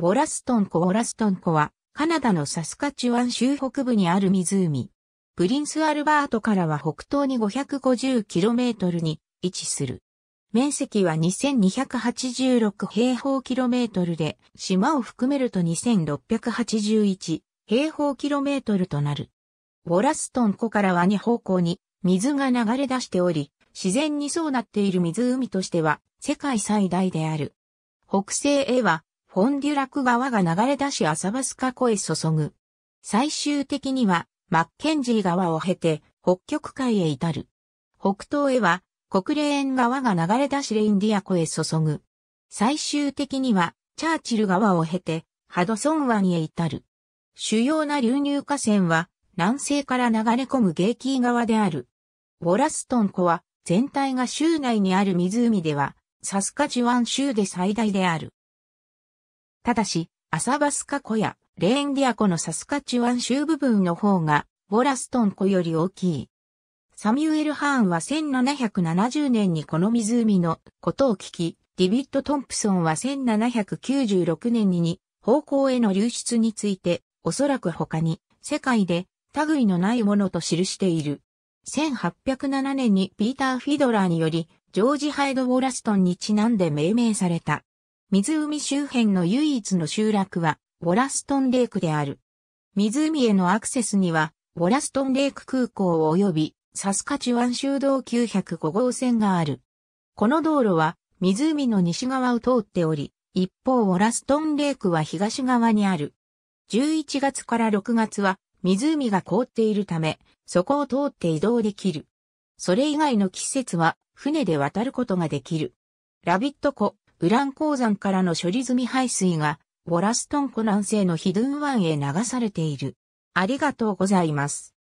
ウォラストン湖ウォラストン湖は、カナダのサスカチュワン州北部にある湖。プリンスアルバートからは北東に 550km に位置する。面積は2286平方キロメートルで、島を含めると2681平方キロメートルとなる。ウォラストン湖からは2方向に水が流れ出しており、自然にそうなっている湖としては世界最大である。北西へはフォンデュラク川が流れ出しアサバスカ湖へ注ぐ。最終的には、マッケンジー川を経て、北極海へ至る。北東へは、国連川が流れ出しレインディア湖へ注ぐ。最終的には、チャーチル川を経て、ハドソン湾へ至る。主要な流入河川は、南西から流れ込むゲーキー川である。ウォラストン湖は、全体が州内にある湖では、サスカジュワン州で最大である。ただし、アサバスカ湖やレーンディア湖のサスカチュワン州部分の方が、ボラストン湖より大きい。サミュエル・ハーンは1770年にこの湖のことを聞き、ディビッド・トンプソンは1796年に方向への流出について、おそらく他に世界で類のないものと記している。1807年にピーター・フィドラーにより、ジョージ・ハイド・ウォラストンにちなんで命名された。湖周辺の唯一の集落は、ウォラストンレイクである。湖へのアクセスには、ウォラストンレイク空港及び、サスカチワン州道905号線がある。この道路は、湖の西側を通っており、一方ウォラストンレイクは東側にある。11月から6月は、湖が凍っているため、そこを通って移動できる。それ以外の季節は、船で渡ることができる。ラビット湖、ウラン鉱山からの処理済み排水が、ボラストン湖南西のヒドゥン湾へ流されている。ありがとうございます。